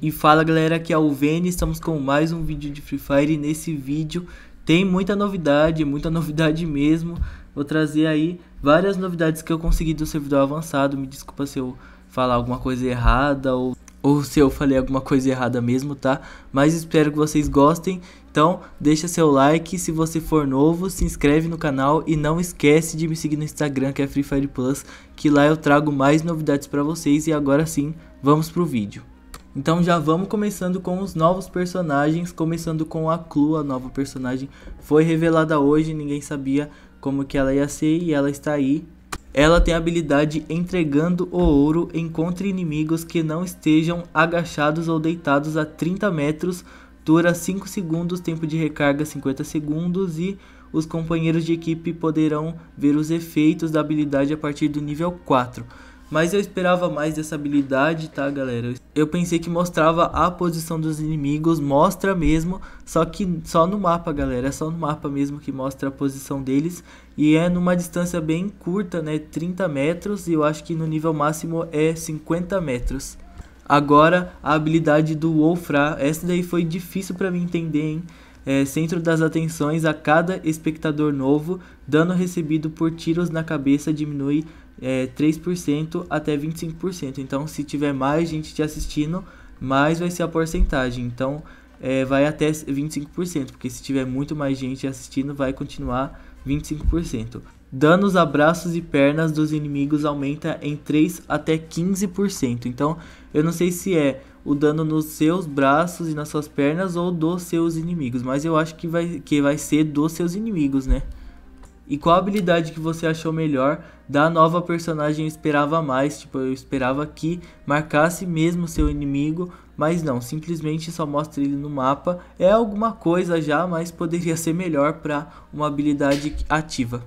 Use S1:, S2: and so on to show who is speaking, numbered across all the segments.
S1: E fala galera, que é o Vene, estamos com mais um vídeo de Free Fire e nesse vídeo tem muita novidade, muita novidade mesmo. Vou trazer aí várias novidades que eu consegui do servidor avançado, me desculpa se eu falar alguma coisa errada ou, ou se eu falei alguma coisa errada mesmo, tá? Mas espero que vocês gostem, então deixa seu like, se você for novo, se inscreve no canal e não esquece de me seguir no Instagram que é Free Fire Plus, que lá eu trago mais novidades para vocês e agora sim, vamos pro vídeo. Então já vamos começando com os novos personagens, começando com a Clu, a nova personagem foi revelada hoje, ninguém sabia como que ela ia ser e ela está aí. Ela tem a habilidade entregando o ouro, encontre inimigos que não estejam agachados ou deitados a 30 metros, dura 5 segundos, tempo de recarga 50 segundos e os companheiros de equipe poderão ver os efeitos da habilidade a partir do nível 4. Mas eu esperava mais dessa habilidade, tá, galera? Eu pensei que mostrava a posição dos inimigos, mostra mesmo, só que só no mapa, galera. É só no mapa mesmo que mostra a posição deles. E é numa distância bem curta, né? 30 metros, e eu acho que no nível máximo é 50 metros. Agora, a habilidade do Wolfra, essa daí foi difícil para mim entender, hein? É, centro das atenções a cada espectador novo, dano recebido por tiros na cabeça diminui é, 3% até 25%. Então, se tiver mais gente te assistindo, mais vai ser a porcentagem. Então, é, vai até 25%, porque se tiver muito mais gente assistindo, vai continuar 25%. Danos a braços e pernas dos inimigos aumenta em 3 até 15%. Então, eu não sei se é o dano nos seus braços e nas suas pernas ou dos seus inimigos, mas eu acho que vai, que vai ser dos seus inimigos, né? E qual habilidade que você achou melhor da nova personagem eu esperava mais? Tipo, eu esperava que marcasse mesmo seu inimigo, mas não, simplesmente só mostra ele no mapa. É alguma coisa já, mas poderia ser melhor para uma habilidade ativa.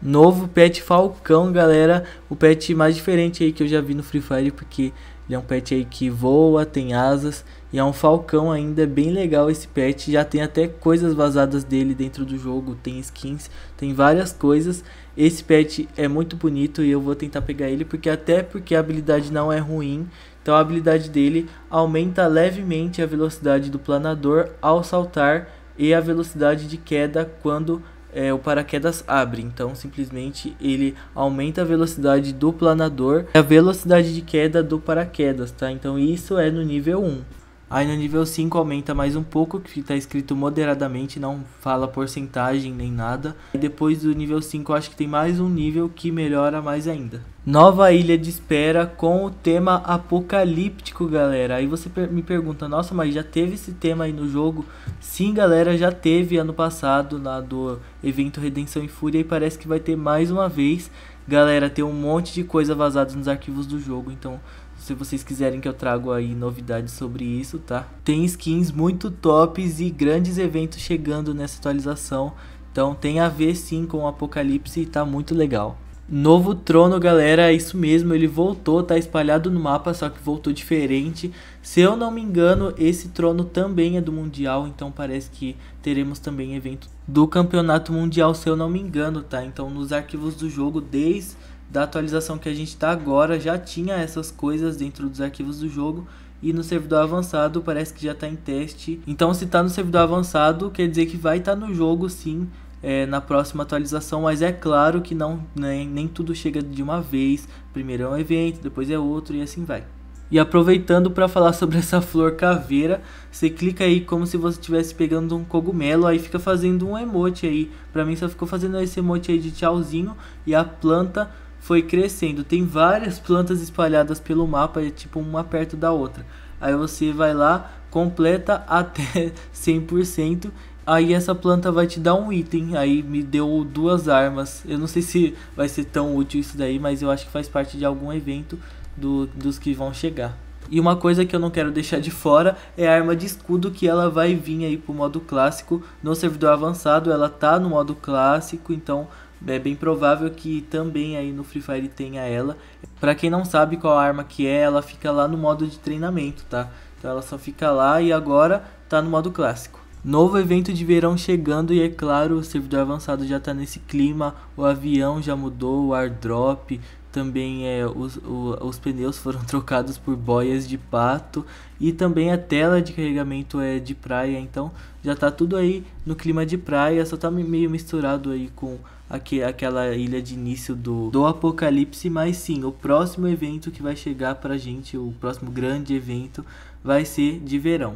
S1: Novo pet Falcão, galera. O pet mais diferente aí que eu já vi no Free Fire, porque ele é um pet aí que voa, tem asas e é um falcão ainda é bem legal esse pet. Já tem até coisas vazadas dele dentro do jogo, tem skins, tem várias coisas. Esse pet é muito bonito e eu vou tentar pegar ele porque até porque a habilidade não é ruim. Então a habilidade dele aumenta levemente a velocidade do planador ao saltar e a velocidade de queda quando é, o paraquedas abre. Então, simplesmente ele aumenta a velocidade do planador e a velocidade de queda do paraquedas, tá? Então, isso é no nível 1. Aí no nível 5 aumenta mais um pouco, que está escrito moderadamente, não fala porcentagem nem nada. E depois do nível 5 acho que tem mais um nível que melhora mais ainda. Nova Ilha de Espera com o tema apocalíptico, galera. Aí você me pergunta, nossa, mas já teve esse tema aí no jogo? Sim, galera, já teve ano passado na do evento Redenção e Fúria e parece que vai ter mais uma vez. Galera, tem um monte de coisa vazada nos arquivos do jogo, então se vocês quiserem que eu trago aí novidades sobre isso, tá? Tem skins muito tops e grandes eventos chegando nessa atualização. Então tem a ver sim com o Apocalipse e tá muito legal. Novo trono, galera, é isso mesmo, ele voltou, tá espalhado no mapa, só que voltou diferente. Se eu não me engano, esse trono também é do Mundial, então parece que teremos também evento do Campeonato Mundial, se eu não me engano, tá? Então nos arquivos do jogo, desde da atualização que a gente tá agora, já tinha essas coisas dentro dos arquivos do jogo, e no servidor avançado parece que já tá em teste. Então se tá no servidor avançado, quer dizer que vai estar tá no jogo sim, é, na próxima atualização, mas é claro que não nem, né, nem tudo chega de uma vez. Primeiro é um evento, depois é outro e assim vai. E aproveitando para falar sobre essa flor caveira, você clica aí como se você estivesse pegando um cogumelo, aí fica fazendo um emote aí. Para mim só ficou fazendo esse emote aí de tchauzinho e a planta foi crescendo. Tem várias plantas espalhadas pelo mapa, é tipo uma perto da outra. Aí você vai lá, completa até 100% Aí essa planta vai te dar um item. Aí me deu duas armas. Eu não sei se vai ser tão útil isso daí, mas eu acho que faz parte de algum evento do, dos que vão chegar. E uma coisa que eu não quero deixar de fora é a arma de escudo que ela vai vir aí pro modo clássico. No servidor avançado ela tá no modo clássico, então é bem provável que também aí no Free Fire tenha ela. Para quem não sabe qual arma que é, ela fica lá no modo de treinamento, tá? Então ela só fica lá e agora tá no modo clássico. Novo evento de verão chegando e é claro, o servidor avançado já está nesse clima, o avião já mudou, o airdrop, também é, os, o, os pneus foram trocados por boias de pato e também a tela de carregamento é de praia, então já está tudo aí no clima de praia, só está meio misturado aí com aque, aquela ilha de início do, do apocalipse, mas sim, o próximo evento que vai chegar pra gente, o próximo grande evento, vai ser de verão.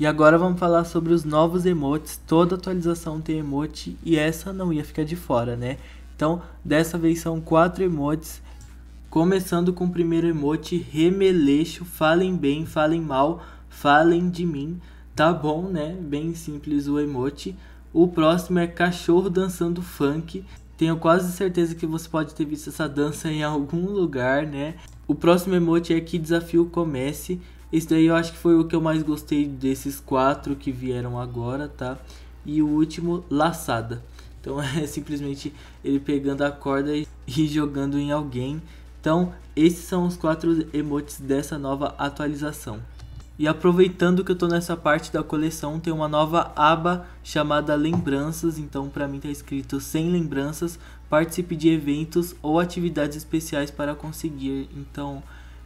S1: E agora vamos falar sobre os novos emotes. Toda atualização tem emote e essa não ia ficar de fora, né? Então, dessa vez são quatro emotes. Começando com o primeiro emote, remeleixo, falem bem, falem mal, falem de mim. Tá bom, né? Bem simples o emote. O próximo é cachorro dançando funk. Tenho quase certeza que você pode ter visto essa dança em algum lugar, né? O próximo emote é que desafio comece. Esse daí eu acho que foi o que eu mais gostei desses quatro que vieram agora, tá? E o último, laçada. Então é simplesmente ele pegando a corda e, jogando em alguém. Então esses são os quatro emotes dessa nova atualização. E aproveitando que eu tô nessa parte da coleção, tem uma nova aba chamada Lembranças, então para mim tá escrito sem lembranças, participe de eventos ou atividades especiais para conseguir. Então,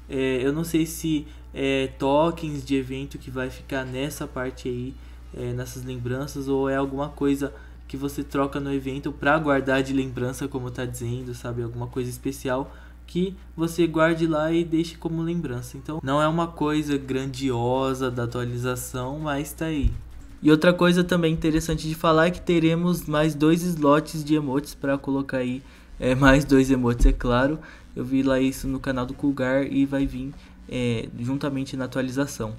S1: é, eu não sei se é, tokens de evento que vai ficar nessa parte aí, é, nessas lembranças, ou é alguma coisa que você troca no evento para guardar de lembrança, como tá dizendo, sabe? Alguma coisa especial que você guarde lá e deixe como lembrança. Então, não é uma coisa grandiosa da atualização, mas está aí. E outra coisa também interessante de falar é que teremos mais dois slots de emotes para colocar aí, é, mais dois emotes, é claro. Eu vi lá isso no canal do Kulgar e vai vir é, juntamente na atualização.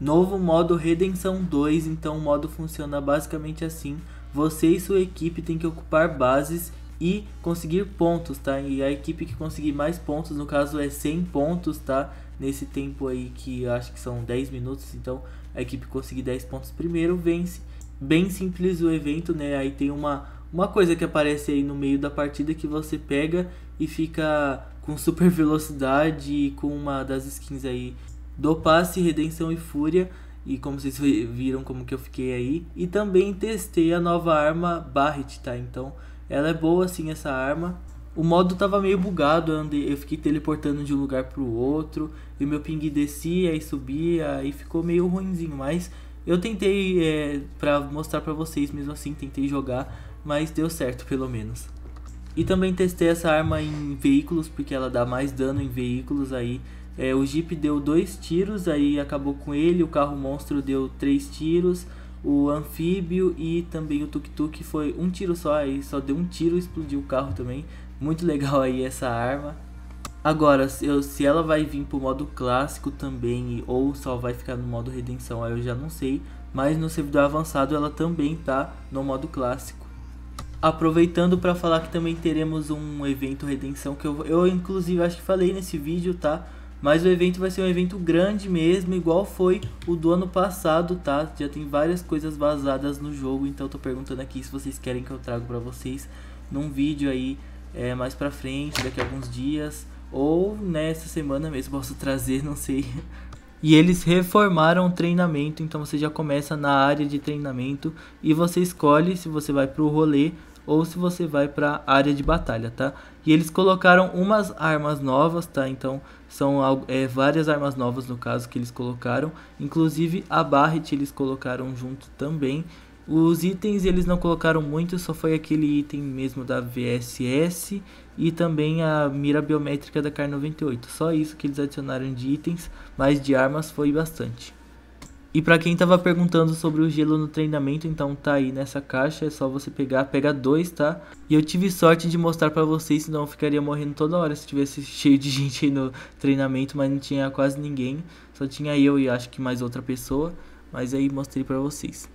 S1: Novo modo Redenção 2, então o modo funciona basicamente assim: você e sua equipe tem que ocupar bases e conseguir pontos, tá? E a equipe que conseguir mais pontos, no caso é 100 pontos, tá? Nesse tempo aí que acho que são 10 minutos, então a equipe conseguir 10 pontos primeiro vence. Bem simples o evento, né? Aí tem uma uma coisa que aparece aí no meio da partida é que você pega e fica com super velocidade e com uma das skins aí do passe, redenção e fúria. E como vocês viram como que eu fiquei aí. E também testei a nova arma Barret, tá? Então ela é boa assim essa arma. O modo tava meio bugado, eu fiquei teleportando de um lugar pro outro. E meu ping descia e subia e ficou meio ruinzinho. Mas eu tentei, é, pra mostrar pra vocês mesmo assim, tentei jogar mas deu certo pelo menos. E também testei essa arma em veículos, porque ela dá mais dano em veículos aí. É, o Jeep deu dois tiros, aí acabou com ele, o carro monstro deu três tiros, o anfíbio e também o tuk-tuk foi um tiro só, aí só deu um tiro e explodiu o carro também. Muito legal aí essa arma. Agora, se, eu, se ela vai vir pro modo clássico também, ou só vai ficar no modo redenção, aí eu já não sei. Mas no servidor avançado ela também tá no modo clássico Aproveitando para falar que também teremos um evento Redenção que eu, eu inclusive acho que falei nesse vídeo, tá? Mas o evento vai ser um evento grande mesmo, igual foi o do ano passado, tá? Já tem várias coisas vazadas no jogo, então eu tô perguntando aqui se vocês querem que eu trago para vocês num vídeo aí é, mais pra frente, daqui a alguns dias, ou nessa semana mesmo posso trazer, não sei. E eles reformaram o treinamento, então você já começa na área de treinamento e você escolhe se você vai pro rolê ou se você vai para área de batalha, tá? E eles colocaram umas armas novas, tá? Então são é, várias armas novas no caso que eles colocaram, inclusive a Barret eles colocaram junto também. Os itens eles não colocaram muito, só foi aquele item mesmo da VSS e também a mira biométrica da Car 98. Só isso que eles adicionaram de itens, mas de armas foi bastante. E para quem estava perguntando sobre o gelo no treinamento, então tá aí nessa caixa, é só você pegar, pega dois, tá? E eu tive sorte de mostrar para vocês, senão eu ficaria morrendo toda hora se tivesse cheio de gente aí no treinamento, mas não tinha quase ninguém, só tinha eu e acho que mais outra pessoa, mas aí mostrei para vocês.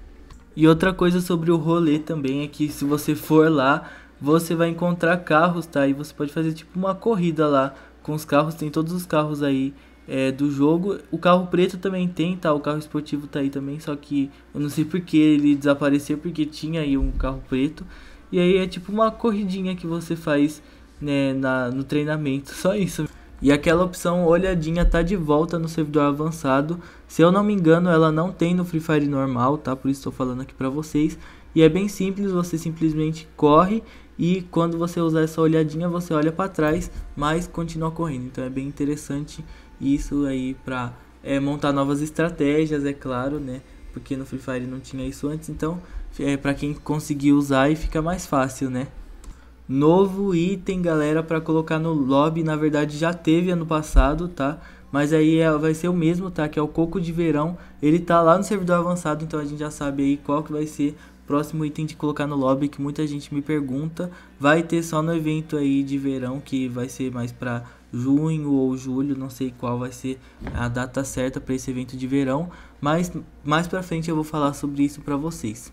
S1: E outra coisa sobre o rolê também é que se você for lá, você vai encontrar carros, tá? E você pode fazer tipo uma corrida lá com os carros, tem todos os carros aí é, do jogo. O carro preto também tem, tá? O carro esportivo tá aí também, só que eu não sei porque ele desapareceu, porque tinha aí um carro preto. E aí é tipo uma corridinha que você faz né, na, no treinamento, só isso. E aquela opção olhadinha tá de volta no servidor avançado. Se eu não me engano, ela não tem no Free Fire normal, tá? Por isso estou falando aqui para vocês. E é bem simples, você simplesmente corre e quando você usar essa olhadinha, você olha para trás, mas continua correndo. Então é bem interessante isso aí para é, montar novas estratégias, é claro, né? Porque no Free Fire não tinha isso antes, então é para quem conseguir usar e fica mais fácil, né? Novo item, galera, para colocar no lobby, na verdade já teve ano passado, tá? Mas aí é, vai ser o mesmo, tá? Que é o coco de verão. Ele tá lá no servidor avançado, então a gente já sabe aí qual que vai ser o próximo item de colocar no lobby que muita gente me pergunta. Vai ter só no evento aí de verão, que vai ser mais para junho ou julho, não sei qual vai ser a data certa para esse evento de verão, mas mais para frente eu vou falar sobre isso para vocês.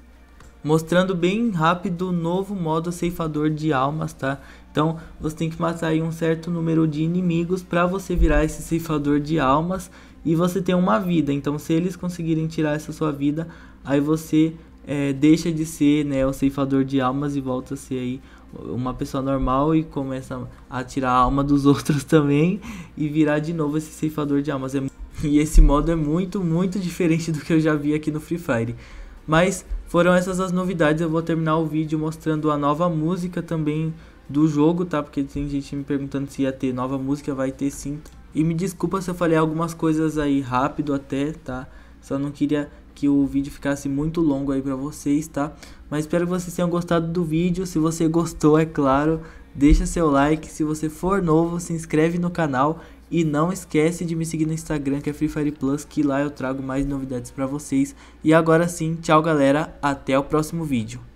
S1: Mostrando bem rápido o novo modo ceifador de almas, tá? Então, você tem que matar aí um certo número de inimigos para você virar esse ceifador de almas e você tem uma vida. Então, se eles conseguirem tirar essa sua vida, aí você é, deixa de ser né, o ceifador de almas e volta a ser aí uma pessoa normal e começa a tirar a alma dos outros também e virar de novo esse ceifador de almas. É e esse modo é muito, muito diferente do que eu já vi aqui no Free Fire. Mas foram essas as novidades. Eu vou terminar o vídeo mostrando a nova música também do jogo, tá? Porque tem gente me perguntando se ia ter nova música, vai ter sim. E me desculpa se eu falei algumas coisas aí rápido até, tá? Só não queria que o vídeo ficasse muito longo aí para vocês, tá? Mas espero que vocês tenham gostado do vídeo. Se você gostou, é claro, deixa seu like. Se você for novo, se inscreve no canal e não esquece de me seguir no Instagram, que é Free Fire Plus, que lá eu trago mais novidades para vocês. E agora sim, tchau galera, até o próximo vídeo.